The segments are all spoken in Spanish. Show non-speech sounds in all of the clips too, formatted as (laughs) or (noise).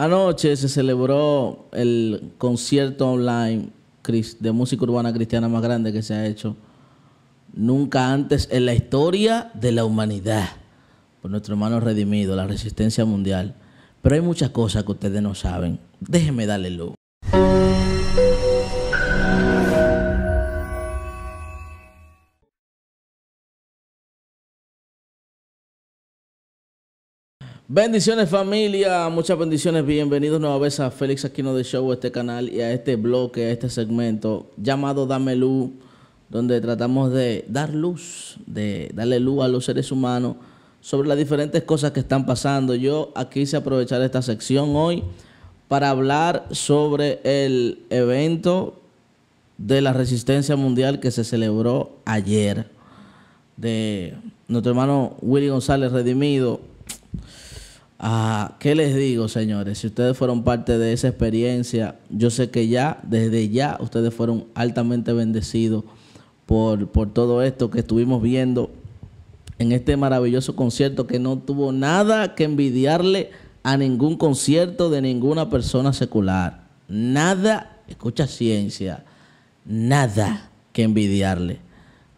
Anoche se celebró el concierto online de música urbana cristiana más grande que se ha hecho nunca antes en la historia de la humanidad por nuestro hermano redimido, la resistencia mundial. Pero hay muchas cosas que ustedes no saben. Déjenme darle luz. Bendiciones familia, muchas bendiciones, bienvenidos nueva vez a Félix Aquino de Show, a este canal y a este bloque, a este segmento llamado Dame Luz, donde tratamos de dar luz, de darle luz a los seres humanos sobre las diferentes cosas que están pasando. Yo aquí quise aprovechar esta sección hoy para hablar sobre el evento de la resistencia mundial que se celebró ayer de nuestro hermano Willy González Redimido Ah, ¿Qué les digo, señores? Si ustedes fueron parte de esa experiencia, yo sé que ya, desde ya, ustedes fueron altamente bendecidos por, por todo esto que estuvimos viendo en este maravilloso concierto que no tuvo nada que envidiarle a ningún concierto de ninguna persona secular. Nada, escucha ciencia, nada que envidiarle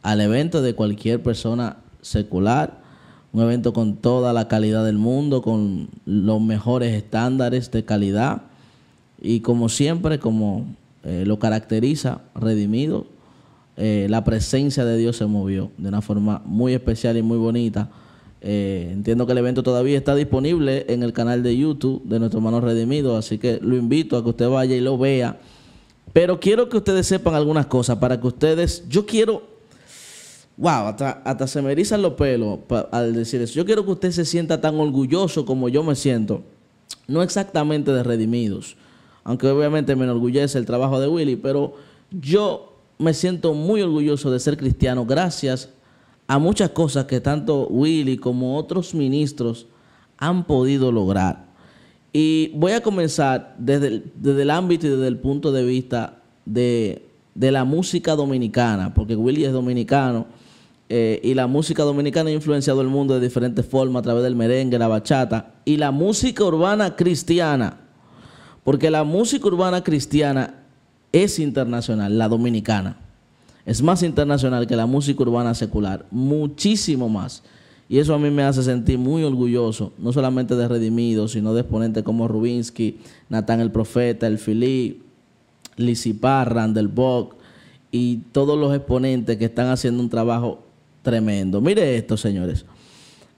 al evento de cualquier persona secular un evento con toda la calidad del mundo, con los mejores estándares de calidad y como siempre, como eh, lo caracteriza Redimido, eh, la presencia de Dios se movió de una forma muy especial y muy bonita. Eh, entiendo que el evento todavía está disponible en el canal de YouTube de nuestro hermano Redimido, así que lo invito a que usted vaya y lo vea. Pero quiero que ustedes sepan algunas cosas para que ustedes, yo quiero wow, hasta, hasta se me erizan los pelos al decir eso. Yo quiero que usted se sienta tan orgulloso como yo me siento. No exactamente de redimidos, aunque obviamente me enorgullece el trabajo de Willy, pero yo me siento muy orgulloso de ser cristiano gracias a muchas cosas que tanto Willy como otros ministros han podido lograr. Y voy a comenzar desde el, desde el ámbito y desde el punto de vista de, de la música dominicana, porque Willy es dominicano eh, y la música dominicana ha influenciado el mundo de diferentes formas a través del merengue, la bachata y la música urbana cristiana. Porque la música urbana cristiana es internacional, la dominicana. Es más internacional que la música urbana secular, muchísimo más. Y eso a mí me hace sentir muy orgulloso, no solamente de redimido sino de exponentes como Rubinsky, Natán el Profeta, El Filí, Lizzie Parra, Randall Bock y todos los exponentes que están haciendo un trabajo tremendo. Mire esto, señores.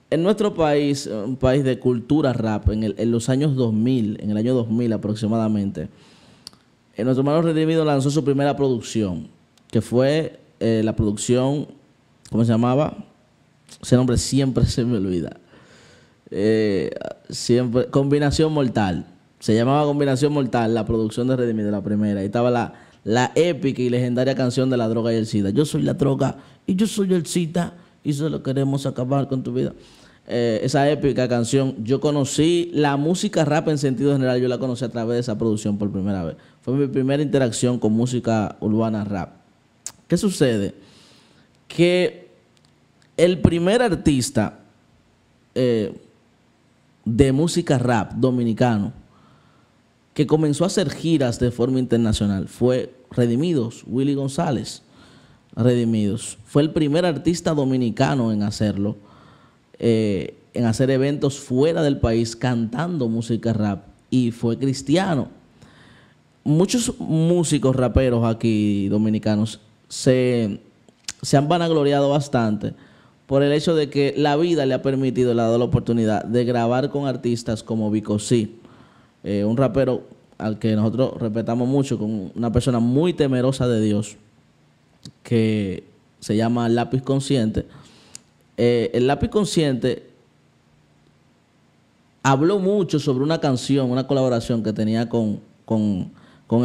En nuestro país, un país de cultura rap, en, los años 2000, en el año 2000 aproximadamente, en eh, nuestro hermano Redimido lanzó su primera producción, que fue eh, la producción, ¿cómo se llamaba? Ese nombre siempre (laughs) se me olvida. Eh, siempre, Combinación Mortal. Se llamaba Combinación Mortal, la producción de Redimido, la primera. Ahí estaba la, la épica y legendaria canción de la droga y el SIDA. Yo soy la droga y yo soy el SIDA y solo queremos acabar con tu vida. Eh, esa épica canción, yo conocí la música rap en sentido general, yo la conocí a través de esa producción por primera vez. Fue mi primera interacción con música urbana rap. ¿Qué sucede? Que el primer artista eh, de música rap dominicano, que comenzó a hacer giras de forma internacional fue Redimidos, Willy González. Redimidos. Fue el primer artista dominicano en hacerlo, eh, en hacer eventos fuera del país cantando música rap y fue cristiano. Muchos músicos raperos aquí dominicanos se, han vanagloriado bastante por el hecho de que la vida le ha permitido, le ha dado la oportunidad de grabar con artistas como Vico eh, un rapero al que nosotros respetamos mucho, con una persona muy temerosa de Dios, que se llama Lápiz Consciente. Eh, el Lápiz Consciente habló mucho sobre una canción, una colaboración que tenía con,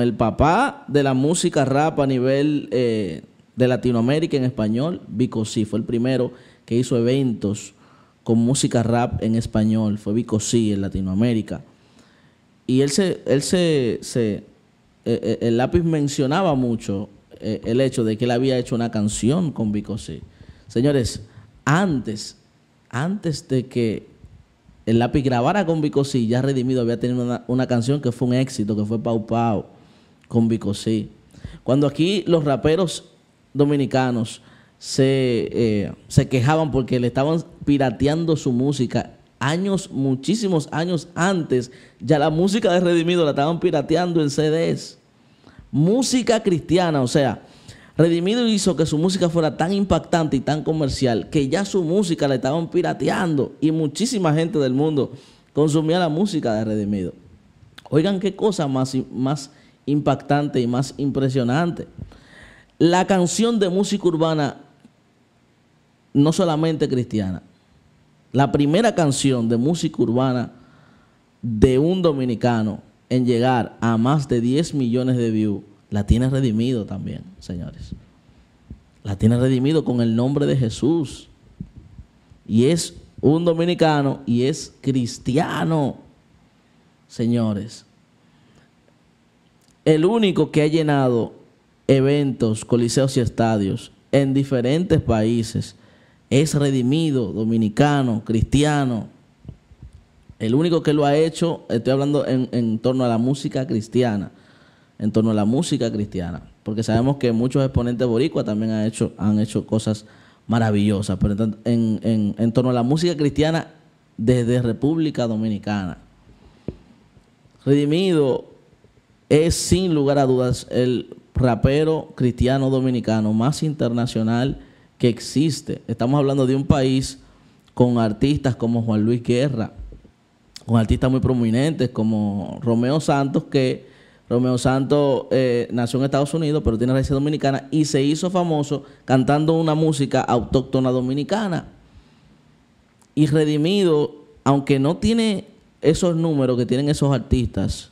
el papá de la música rap a nivel eh, de Latinoamérica en español, Vico C. Fue el primero que hizo eventos con música rap en español, fue Vico C en Latinoamérica. Y él se, él se, eh, eh, el lápiz mencionaba mucho eh, el hecho de que él había hecho una canción con Vico Señores, antes, antes de que el lápiz grabara con Vico ya Redimido había tenido una, canción que fue un éxito, que fue Pau Pau con Vico Cuando aquí los raperos dominicanos se, se quejaban porque le estaban pirateando su música años, muchísimos años antes, ya la música de Redimido la estaban pirateando en CDs. Música cristiana, o sea, Redimido hizo que su música fuera tan impactante y tan comercial que ya su música la estaban pirateando y muchísima gente del mundo consumía la música de Redimido. Oigan qué cosa más, más impactante y más impresionante. La canción de música urbana, no solamente cristiana, la primera canción de música urbana de un dominicano en llegar a más de 10 millones de views, la tiene redimido también, señores. La tiene redimido con el nombre de Jesús. Y es un dominicano y es cristiano, señores. El único que ha llenado eventos, coliseos y estadios en diferentes países es redimido, dominicano, cristiano. El único que lo ha hecho, estoy hablando en, torno a la música cristiana, en torno a la música cristiana, porque sabemos que muchos exponentes boricuas también han hecho, han hecho cosas maravillosas, pero en, en torno a la música cristiana desde República Dominicana. Redimido es sin lugar a dudas el rapero cristiano dominicano más internacional que existe. Estamos hablando de un país con artistas como Juan Luis Guerra, con artistas muy prominentes como Romeo Santos, que Romeo Santos eh, nació en Estados Unidos, pero tiene raíces dominicana, y se hizo famoso cantando una música autóctona dominicana. Y Redimido, aunque no tiene esos números que tienen esos artistas,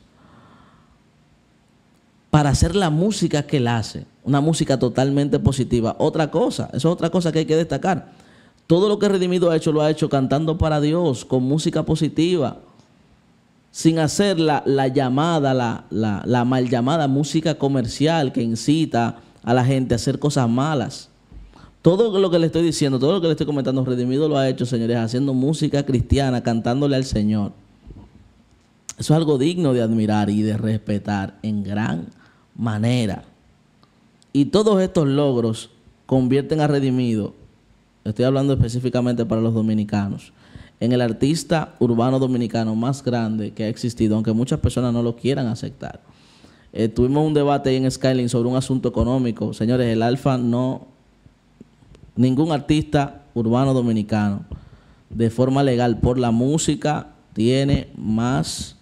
para hacer la música que él hace, una música totalmente positiva. Otra cosa, eso es otra cosa que hay que destacar. Todo lo que Redimido ha hecho lo ha hecho cantando para Dios, con música positiva, sin hacer la, llamada, la, la mal llamada música comercial que incita a la gente a hacer cosas malas. Todo lo que le estoy diciendo, todo lo que le estoy comentando, Redimido lo ha hecho, señores, haciendo música cristiana, cantándole al Señor. Eso es algo digno de admirar y de respetar en gran manera. Y todos estos logros convierten a Redimido, estoy hablando específicamente para los dominicanos, en el artista urbano dominicano más grande que ha existido, aunque muchas personas no lo quieran aceptar. Eh, tuvimos un debate en Skyline sobre un asunto económico. Señores, el Alfa no, ningún artista urbano dominicano, de forma legal, por la música, tiene más,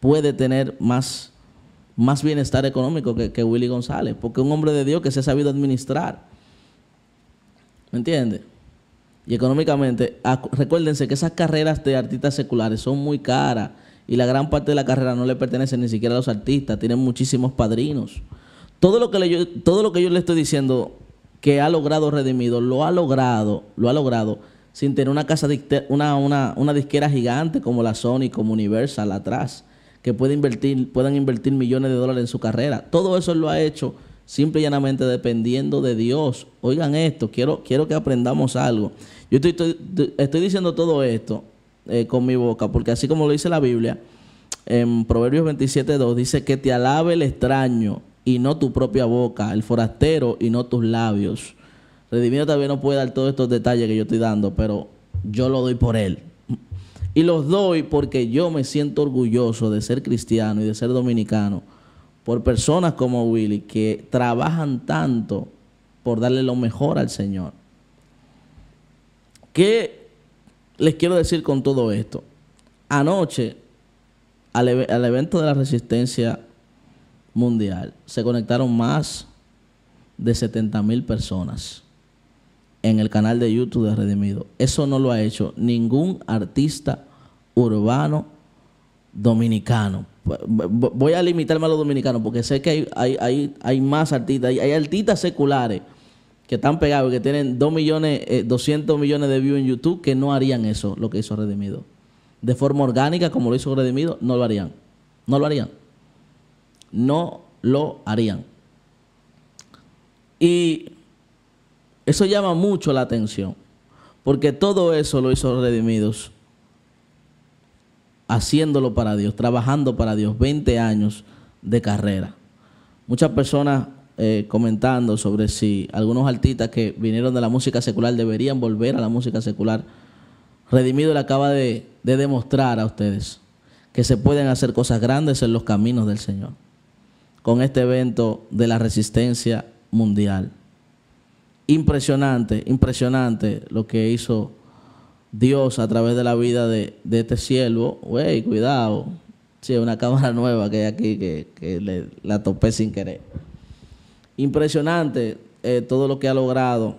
puede tener más más bienestar económico que, Willy González, porque un hombre de Dios que se ha sabido administrar. ¿Me entiendes? Y económicamente, recuérdense que esas carreras de artistas seculares son muy caras y la gran parte de la carrera no le pertenece ni siquiera a los artistas, tienen muchísimos padrinos. Todo lo que, todo lo que yo le estoy diciendo que ha logrado Redimido, lo ha logrado, lo ha logrado sin tener una casa una, una disquera gigante como la Sony, como Universal atrás que puede invertir, puedan invertir millones de dólares en su carrera. Todo eso lo ha hecho simple y llanamente dependiendo de Dios. Oigan esto, quiero, quiero que aprendamos algo. Yo estoy, diciendo todo esto eh, con mi boca, porque así como lo dice la Biblia, en Proverbios 27.2 dice que te alabe el extraño y no tu propia boca, el forastero y no tus labios. Redimido todavía no puede dar todos estos detalles que yo estoy dando, pero yo lo doy por él. Y los doy porque yo me siento orgulloso de ser cristiano y de ser dominicano por personas como Willy que trabajan tanto por darle lo mejor al Señor. ¿Qué les quiero decir con todo esto? Anoche, al, evento de la resistencia mundial, se conectaron más de 70 mil personas en el canal de YouTube de Redimido. Eso no lo ha hecho ningún artista urbano dominicano. Voy a limitarme a los dominicanos porque sé que hay, hay, más artistas, hay, artistas seculares que están pegados, que tienen 2 millones, 200 eh, millones de views en YouTube, que no harían eso, lo que hizo Redimido. De forma orgánica, como lo hizo Redimido, no lo harían. No lo harían. No lo harían. Y eso llama mucho la atención, porque todo eso lo hizo Redimidos haciéndolo para Dios, trabajando para Dios, 20 años de carrera. Muchas personas eh, comentando sobre si algunos artistas que vinieron de la música secular deberían volver a la música secular. Redimido le acaba de, de demostrar a ustedes que se pueden hacer cosas grandes en los caminos del Señor con este evento de la resistencia mundial. Impresionante, impresionante lo que hizo Dios a través de la vida de, este siervo, güey, cuidado. Sí, una cámara nueva que hay aquí que, la topé sin querer. Impresionante eh, todo lo que ha logrado,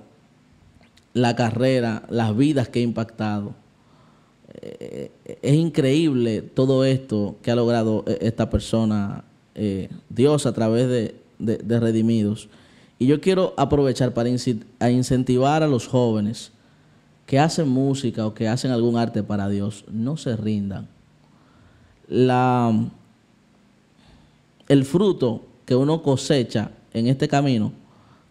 la carrera, las vidas que ha impactado. Eh, es increíble todo esto que ha logrado eh, esta persona, Dios, a través de, de, Redimidos. Y yo quiero aprovechar para incentivar a los jóvenes que hacen música o que hacen algún arte para Dios no se rindan. La, el fruto que uno cosecha en este camino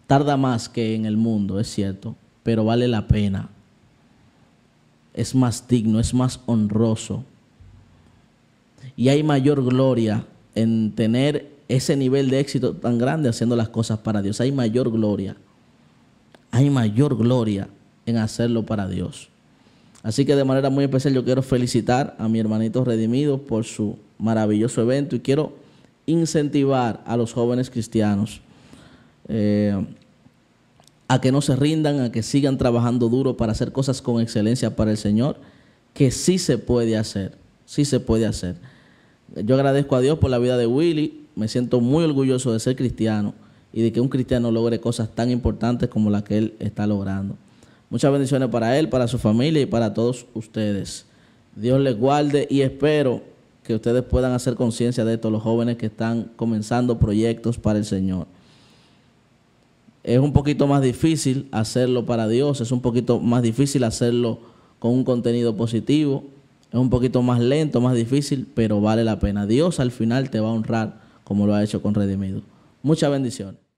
tarda más que en el mundo, es cierto, pero vale la pena. Es más digno, es más honroso. Y hay mayor gloria en tener ese nivel de éxito tan grande haciendo las cosas para Dios. Hay mayor gloria. Hay mayor gloria en hacerlo para Dios. Así que de manera muy especial yo quiero felicitar a mi hermanito redimido por su maravilloso evento y quiero incentivar a los jóvenes cristianos eh, a que no se rindan, a que sigan trabajando duro para hacer cosas con excelencia para el Señor, que sí se puede hacer, sí se puede hacer. Yo agradezco a Dios por la vida de Willy, me siento muy orgulloso de ser cristiano y de que un cristiano logre cosas tan importantes como la que él está logrando. Muchas bendiciones para él, para su familia y para todos ustedes. Dios les guarde y espero que ustedes puedan hacer conciencia de esto, los jóvenes que están comenzando proyectos para el Señor. Es un poquito más difícil hacerlo para Dios, es un poquito más difícil hacerlo con un contenido positivo, es un poquito más lento, más difícil, pero vale la pena. Dios al final te va a honrar como lo ha hecho con Redimido. Muchas bendiciones.